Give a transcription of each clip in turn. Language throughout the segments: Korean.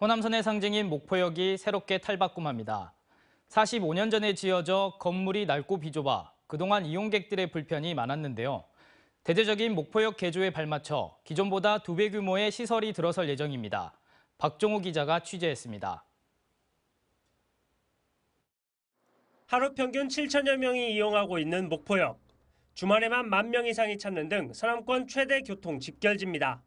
호남선의 상징인 목포역이 새롭게 탈바꿈합니다. 45년 전에 지어져 건물이 낡고 비좁아 그동안 이용객들의 불편이 많았는데요. 대대적인 목포역 개조에 발맞춰 기존보다 두 배 규모의 시설이 들어설 예정입니다. 박종호 기자가 취재했습니다. 하루 평균 7천여 명이 이용하고 있는 목포역. 주말에만 만 명 이상이 찾는 등 서남권 최대 교통 집결지입니다.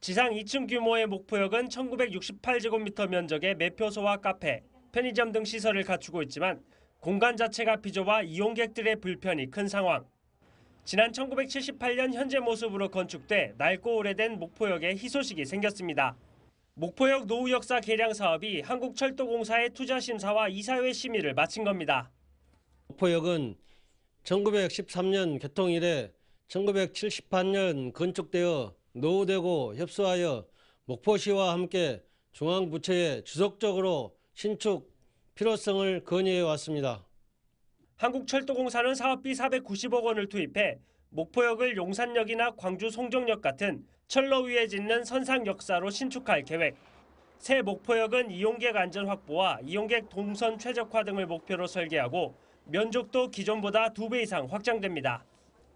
지상 2층 규모의 목포역은 1968제곱미터 면적의 매표소와 카페, 편의점 등 시설을 갖추고 있지만 공간 자체가 비좁아 이용객들의 불편이 큰 상황. 지난 1978년 현재 모습으로 건축돼 낡고 오래된 목포역에 희소식이 생겼습니다. 목포역 노후 역사 개량 사업이 한국철도공사의 투자 심사와 이사회 심의를 마친 겁니다. 목포역은 1913년 개통 이래 1978년 건축되어 노후되고 협소하여 목포시와 함께 중앙부채에 지속적으로 신축 필요성을 건의해 왔습니다. 한국철도공사는 사업비 490억 원을 투입해 목포역을 용산역이나 광주 송정역 같은 철로 위에 짓는 선상 역사로 신축할 계획. 새 목포역은 이용객 안전 확보와 이용객 동선 최적화 등을 목표로 설계하고 면적도 기존보다 2배 이상 확장됩니다.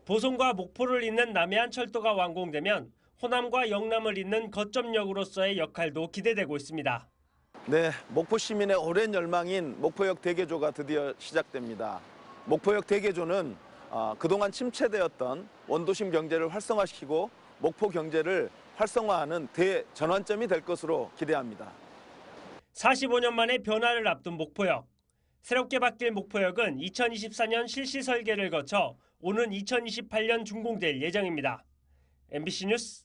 보성과 목포를 잇는 남해안 철도가 완공되면 호남과 영남을 잇는 거점역으로서의 역할도 기대되고 있습니다. 네, 목포 시민의 오랜 열망인 목포역 대개조가 드디어 시작됩니다. 목포역 대개조는 아, 그동안 침체되었던 원도심 경제를 활성화시키고 목포 경제를 활성화하는 대전환점이 될 것으로 기대합니다. 45년 만에 변화를 앞둔 목포역. 새롭게 바뀔 목포역은 2024년 실시 설계를 거쳐 오는 2028년 준공될 예정입니다. MBC 뉴스